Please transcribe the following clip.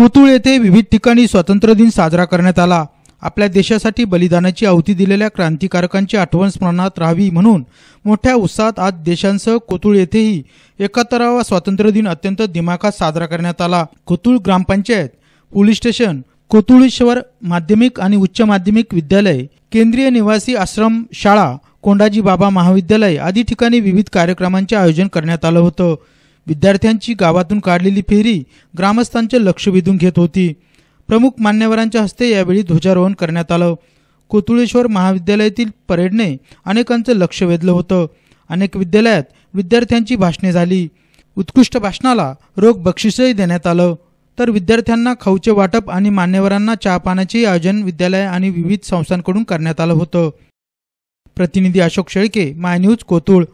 कुतुळ येथे विविध ठिकाणी स्वातंत्र्य दिन साजरा करण्यात आला आपल्या देशासाठी बलिदानाची आहुती दिलेल्या क्रांतिकारकांची आठवण स्मरणात राहावी म्हणून मोठ्या उत्साहात आज देशांसह कोतुळ येथेही एकाहत्तरावा स्वातंत्र्य दिन अत्यंत दिमाखात साजरा करण्यात आला कोतुळ ग्रामपंचायत पोलीस स्टेशन कोतुळेश्वर माध्यमिक आणि उच्च माध्यमिक विद्यालय केंद्रीय निवासी आश्रम शाळा कोंडाजी बाबा महाविद्यालय आदी ठिकाणी विविध कार्यक्रमांचे आयोजन करण्यात आलं होतं विद्यार्थ्यांची गावातून काढलेली फेरी ग्रामस्थांचे लक्ष वेधून घेत होती प्रमुख मान्यवरांच्या हस्ते यावेळी ध्वजारोहण करण्यात आलं कोतुळेश्वर महाविद्यालयातील परेडने अनेकांचं लक्ष वेधलं होतं अनेक विद्यालयात विद्यार्थ्यांची भाषणे झाली उत्कृष्ट भाषणाला रोग बक्षिसही देण्यात आलं तर विद्यार्थ्यांना खाऊचे वाटप आणि मान्यवरांना चहा पाण्याचेही आयोजन विद्यालय आणि विविध संस्थांकडून करण्यात आलं होतं प्रतिनिधी अशोक शेळके मायन्यूज कोतुळ